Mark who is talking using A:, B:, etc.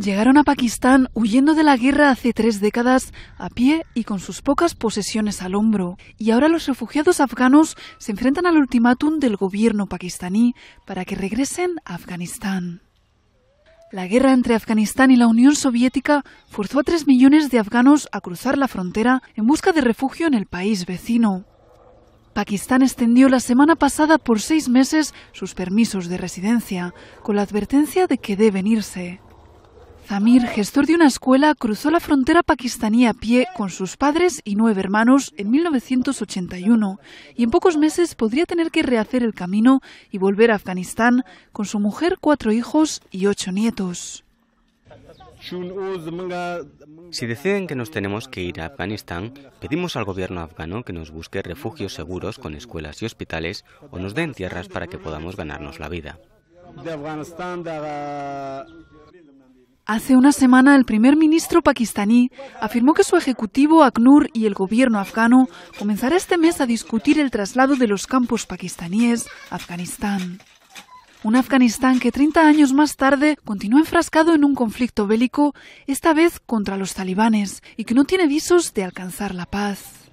A: Llegaron a Pakistán huyendo de la guerra hace tres décadas a pie y con sus pocas posesiones al hombro. Y ahora los refugiados afganos se enfrentan al ultimátum del gobierno pakistaní para que regresen a Afganistán. La guerra entre Afganistán y la Unión Soviética forzó a tres millones de afganos a cruzar la frontera en busca de refugio en el país vecino. Pakistán extendió la semana pasada por seis meses sus permisos de residencia, con la advertencia de que deben irse. Samir, gestor de una escuela, cruzó la frontera pakistaní a pie con sus padres y nueve hermanos en 1981 y en pocos meses podría tener que rehacer el camino y volver a Afganistán con su mujer, cuatro hijos y ocho nietos.
B: Si deciden que nos tenemos que ir a Afganistán, pedimos al gobierno afgano que nos busque refugios seguros con escuelas y hospitales o nos den tierras para que podamos ganarnos la vida.
A: Hace una semana el primer ministro pakistaní afirmó que su ejecutivo, ACNUR y el gobierno afgano comenzará este mes a discutir el traslado de los campos pakistaníes a Afganistán. Un Afganistán que 30 años más tarde continúa enfrascado en un conflicto bélico, esta vez contra los talibanes, y que no tiene visos de alcanzar la paz.